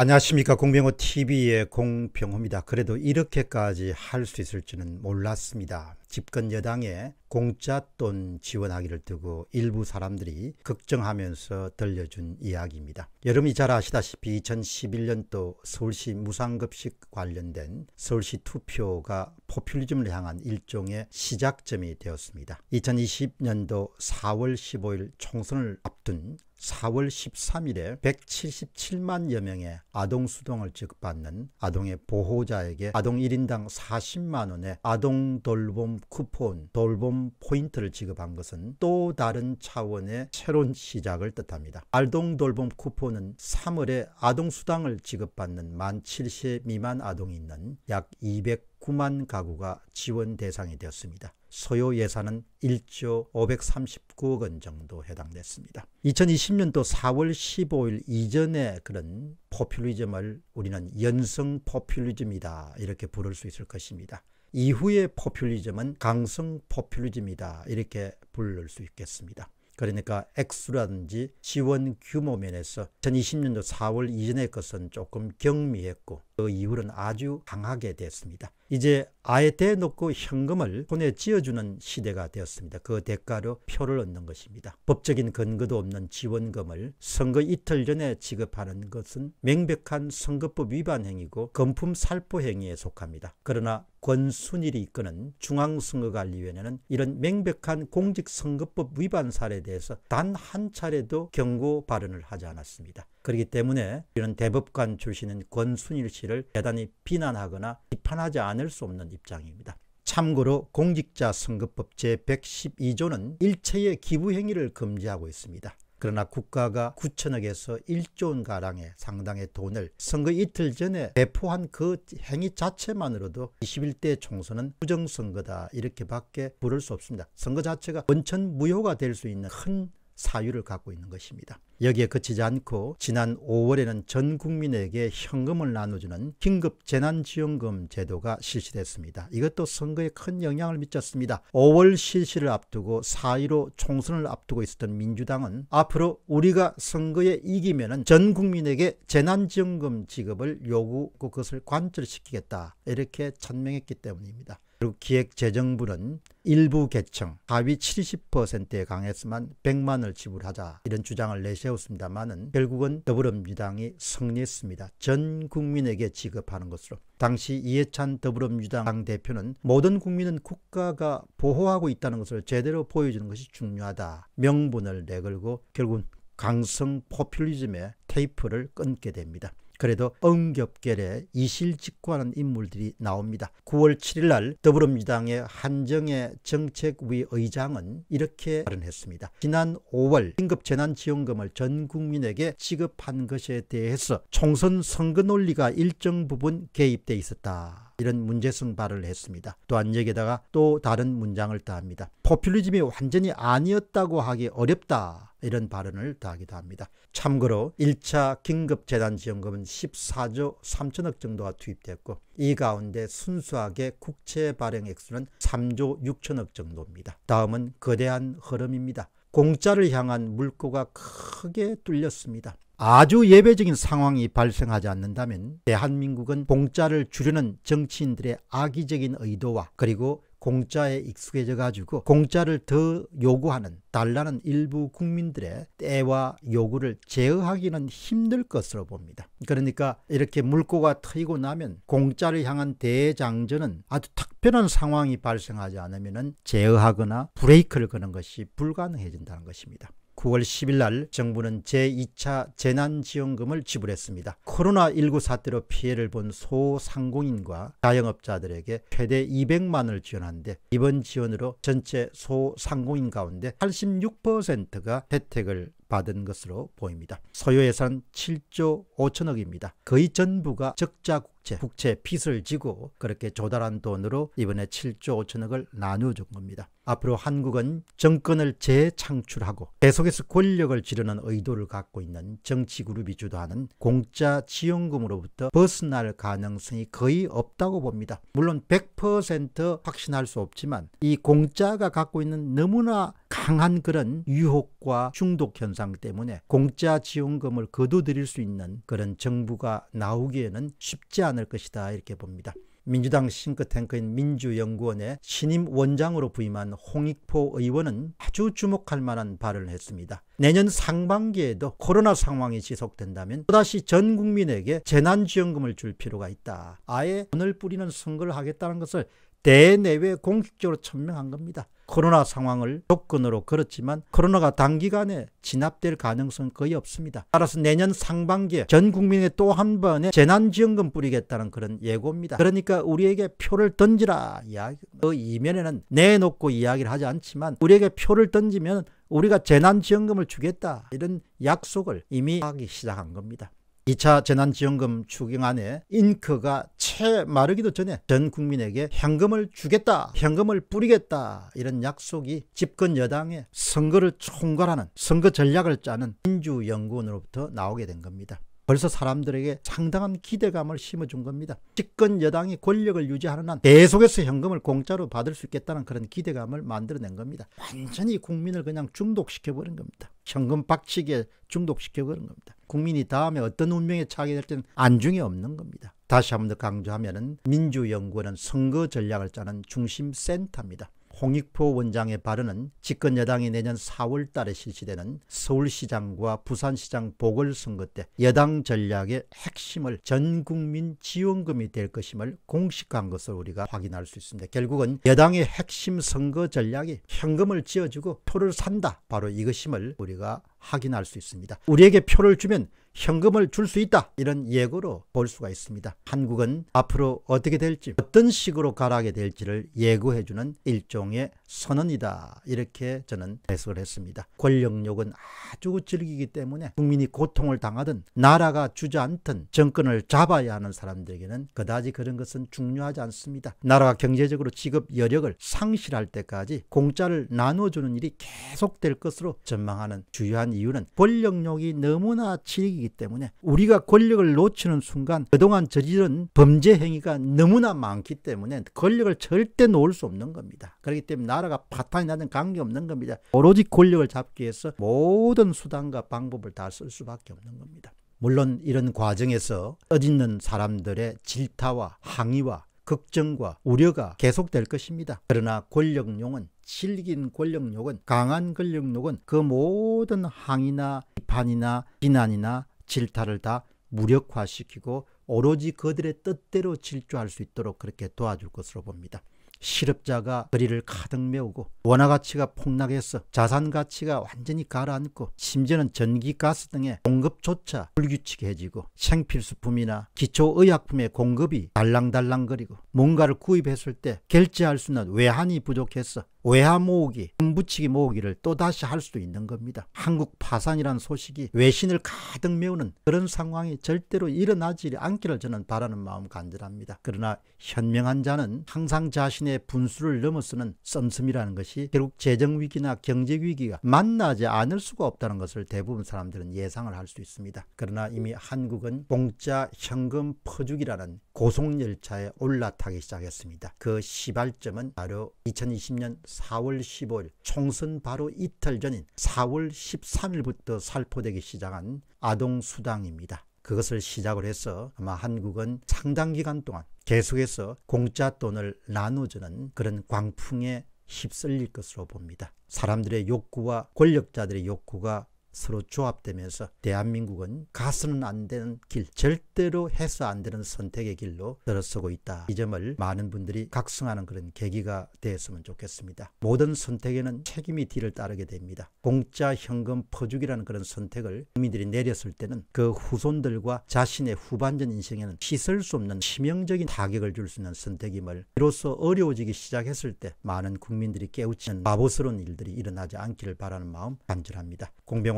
안녕하십니까 공병호 TV의 공병호입니다. 그래도 이렇게까지 할 수 있을지는 몰랐습니다. 집권 여당에 공짜 돈 지원하기를 두고 일부 사람들이 걱정하면서 들려준 이야기입니다. 여러분이 잘 아시다시피 2011년도 서울시 무상급식 관련된 서울시 투표가 포퓰리즘을 향한 일종의 시작점이 되었습니다. 2020년도 4월 15일 총선을 앞둔 4월 13일에 177만여 명의 아동 수동을 지급받는 아동의 보호자에게 아동 1인당 40만 원의 아동 돌봄 쿠폰, 돌봄 포인트를 지급한 것은 또 다른 차원의 새로운 시작을 뜻합니다. 아동 돌봄 쿠폰은 3월에 아동 수당을 지급받는 만 7세 미만 아동이 있는 약 209만 가구가 지원 대상이 되었습니다. 소요 예산은 1조 539억 원 정도 해당됐습니다. 2020년도 4월 15일 이전에 그런 포퓰리즘을 우리는 연성 포퓰리즘이다 이렇게 부를 수 있을 것입니다. 이후의 포퓰리즘은 강성 포퓰리즘이다 이렇게 부를 수 있겠습니다. 그러니까 액수라든지 지원 규모 면에서 2020년도 4월 이전의 것은 조금 경미했고 그 이후는 로 아주 강하게 됐습니다. 이제 아예 대놓고 현금을 손에 쥐어주는 시대가 되었습니다. 그 대가로 표를 얻는 것입니다. 법적인 근거도 없는 지원금을 선거 이틀 전에 지급하는 것은 명백한 선거법 위반 행위고 건품 살포 행위에 속합니다. 그러나 권순일이 이끄는 중앙선거관리위원회는 이런 명백한 공직선거법 위반 사례에 대해서 단 한 차례도 경고 발언을 하지 않았습니다. 그렇기 때문에 이런 대법관 출신인 권순일 씨를 대단히 비난하거나 비판하지 않을 수 없는 입장입니다. 참고로 공직자 선거법 제112조는 일체의 기부 행위를 금지하고 있습니다. 그러나 국가가 9천억에서 1조 원가량의 상당의 돈을 선거 이틀 전에 배포한 그 행위 자체만으로도 21대 총선은 부정선거다 이렇게밖에 부를 수 없습니다. 선거 자체가 원천 무효가 될 수 있는 큰 사유를 갖고 있는 것입니다. 여기에 그치지 않고 지난 5월에는 전 국민에게 현금을 나눠주는 긴급 재난지원금 제도가 실시됐습니다. 이것도 선거에 큰 영향을 미쳤습니다. 5월 실시를 앞두고 4위로 총선을 앞두고 있었던 민주당은 앞으로 우리가 선거에 이기면 전 국민에게 재난지원금 지급을 요구하고 그것을 관철시키겠다 이렇게 천명했기 때문입니다. 그리고 기획재정부는 일부 계층 하위 70%에 강했으만 100만을 지불하자 이런 주장을 내세웠습니다만는 결국은 더불어민주당이 승리했습니다. 전 국민에게 지급하는 것으로. 당시 이해찬 더불어민주당 대표는 모든 국민은 국가가 보호하고 있다는 것을 제대로 보여주는 것이 중요하다. 명분을 내걸고 결국은 강성 포퓰리즘의 테이프를 끊게 됩니다. 그래도 엉겹결에 이실직고하는 인물들이 나옵니다. 9월 7일 날 더불어민주당의 한정의 정책위 의장은 이렇게 발언했습니다. 지난 5월 긴급재난지원금을 전 국민에게 지급한 것에 대해서 총선 선거 논리가 일정 부분 개입돼 있었다. 이런 문제성 발언을 했습니다. 또한 여기에다가 또 다른 문장을 더합니다. 포퓰리즘이 완전히 아니었다고 하기 어렵다. 이런 발언을 다하기도 합니다. 참고로 1차 긴급재난지원금은 14조 3천억 정도가 투입됐고 이 가운데 순수하게 국채 발행 액수는 3조 6천억 정도입니다. 다음은 거대한 흐름입니다. 공짜를 향한 물꼬가 크게 뚫렸습니다. 아주 예외적인 상황이 발생하지 않는다면 대한민국은 공짜를 줄이는 정치인들의 악의적인 의도와 그리고 공짜에 익숙해져 가지고 공짜를 더 요구하는 달라는 일부 국민들의 때와 요구를 제어하기는 힘들 것으로 봅니다. 그러니까 이렇게 물꼬가 트이고 나면 공짜를 향한 대장전은 아주 특별한 상황이 발생하지 않으면 제어하거나 브레이크를 거는 것이 불가능해진다는 것입니다. 9월 10일 날 정부는 제2차 재난지원금을 지불했습니다. 코로나19 사태로 피해를 본 소상공인과 자영업자들에게 최대 200만을 지원한데 이번 지원으로 전체 소상공인 가운데 86%가 혜택을 받은 것으로 보입니다. 소요 예산 7조 5천억입니다. 거의 전부가 적자 국채, 국채 빚을 지고 그렇게 조달한 돈으로 이번에 7조 5천억을 나누준 겁니다. 앞으로 한국은 정권을 재창출하고 계속해서 권력을 지르는 의도를 갖고 있는 정치그룹이 주도하는 공짜 지원금으로부터 벗어날 가능성이 거의 없다고 봅니다. 물론 100% 확신할 수 없지만 이 공짜가 갖고 있는 너무나 강한 그런 유혹과 중독 현상 때문에 공짜 지원금을 거둬들일 수 있는 그런 정부가 나오기에는 쉽지 않을 것이다 이렇게 봅니다. 민주당 싱크탱크인 민주연구원의 신임 원장으로 부임한 홍익포 의원은 아주 주목할 만한 발언을 했습니다. 내년 상반기에도 코로나 상황이 지속된다면 또다시 전 국민에게 재난지원금을 줄 필요가 있다. 아예 돈을 뿌리는 선거를 하겠다는 것을 대내외 공식적으로 천명한 겁니다. 코로나 상황을 조건으로 그렇지만 코로나가 단기간에 진압될 가능성은 거의 없습니다. 따라서 내년 상반기에 전 국민에 또 한 번의 재난지원금 뿌리겠다는 그런 예고입니다. 그러니까 우리에게 표를 던지라 이야기. 그 이면에는 내놓고 이야기를 하지 않지만 우리에게 표를 던지면 우리가 재난지원금을 주겠다 이런 약속을 이미 하기 시작한 겁니다. 2차 재난지원금 추경안에 잉크가 채 마르기도 전에 전 국민에게 현금을 주겠다 현금을 뿌리겠다 이런 약속이 집권 여당의 선거를 총괄하는 선거 전략을 짜는 민주연구원으로부터 나오게 된 겁니다. 벌써 사람들에게 상당한 기대감을 심어준 겁니다. 집권 여당이 권력을 유지하는 한 계속해서 현금을 공짜로 받을 수 있겠다는 그런 기대감을 만들어낸 겁니다. 완전히 국민을 그냥 중독시켜버린 겁니다. 현금 박치기에 중독시켜버린 겁니다. 국민이 다음에 어떤 운명에 차게 될지는 안중에 없는 겁니다. 다시 한 번 더 강조하면 민주연구원은 선거 전략을 짜는 중심 센터입니다. 홍익표 원장의 발언은 집권 여당이 내년 4월 달에 실시되는 서울시장과 부산시장 보궐선거 때 여당 전략의 핵심을 전국민 지원금이 될 것임을 공식한 것을 우리가 확인할 수 있습니다. 결국은 여당의 핵심 선거 전략이 현금을 쥐어주고 표를 산다. 바로 이것임을 우리가 확인할 수 있습니다. 우리에게 표를 주면 현금을 줄 수 있다 이런 예고로 볼 수가 있습니다. 한국은 앞으로 어떻게 될지 어떤 식으로 가라게 될지를 예고해주는 일종의 선언이다 이렇게 저는 해석을 했습니다. 권력욕은 아주 즐기기 때문에 국민이 고통을 당하든 나라가 주저앉든 정권을 잡아야 하는 사람들에게는 그다지 그런 것은 중요하지 않습니다. 나라가 경제적으로 지급 여력을 상실할 때까지 공짜를 나눠주는 일이 계속될 것으로 전망하는 주요한 이유는 권력욕이 너무나 즐기기 때문에 우리가 권력을 놓치는 순간 그동안 저지른 범죄 행위가 너무나 많기 때문에 권력을 절대 놓을 수 없는 겁니다. 그렇기 때문에 나라가 파탄이 나든 관계없는 겁니다. 오로지 권력을 잡기 위해서 모든 수단과 방법을 다 쓸 수밖에 없는 겁니다. 물론 이런 과정에서 떠있는 사람들의 질타와 항의와 걱정과 우려가 계속될 것입니다. 그러나 권력용은 실긴 권력욕은 강한 권력욕은 그 모든 항의나 비판이나 비난이나 질타를 다 무력화시키고 오로지 그들의 뜻대로 질주할 수 있도록 그렇게 도와줄 것으로 봅니다. 실업자가 거리를 가득 메우고 원화 가치가 폭락해서 자산 가치가 완전히 가라앉고 심지어는 전기 가스 등의 공급조차 불규칙해지고 생필수품이나 기초의약품의 공급이 달랑달랑거리고 뭔가를 구입했을 때 결제할 수 있는 외환이 부족해서 외화 모으기, 붙이기 모으기를 또다시 할 수도 있는 겁니다. 한국 파산이라는 소식이 외신을 가득 메우는 그런 상황이 절대로 일어나지 않기를 저는 바라는 마음 간절합니다. 그러나 현명한 자는 항상 자신의 분수를 넘어서는 썸씀이라는 것이 결국 재정위기나 경제위기가 만나지 않을 수가 없다는 것을 대부분 사람들은 예상을 할 수 있습니다. 그러나 이미 한국은 공짜 현금 퍼주기라는 고속열차에 올라타기 시작했습니다. 그 시발점은 바로 2020년 4월 15일 총선 바로 이틀 전인 4월 13일부터 살포되기 시작한 아동수당입니다. 그것을 시작을 해서 아마 한국은 상당 기간 동안 계속해서 공짜 돈을 나눠주는 그런 광풍에 휩쓸릴 것으로 봅니다. 사람들의 욕구와 권력자들의 욕구가 서로 조합되면서 대한민국은 가서는 안 되는 길, 절대로 해서 안 되는 선택의 길로 들어서고 있다. 이 점을 많은 분들이 각성하는 그런 계기가 되었으면 좋겠습니다. 모든 선택에는 책임이 뒤를 따르게 됩니다. 공짜 현금 퍼주기라는 그런 선택을 국민들이 내렸을 때는 그 후손들과 자신의 후반전 인생에는 씻을 수 없는 치명적인 타격을 줄 수 있는 선택임을 비로소 어려워지기 시작했을 때 많은 국민들이 깨우치는 바보스러운 일들이 일어나지 않기를 바라는 마음 간절합니다. 공병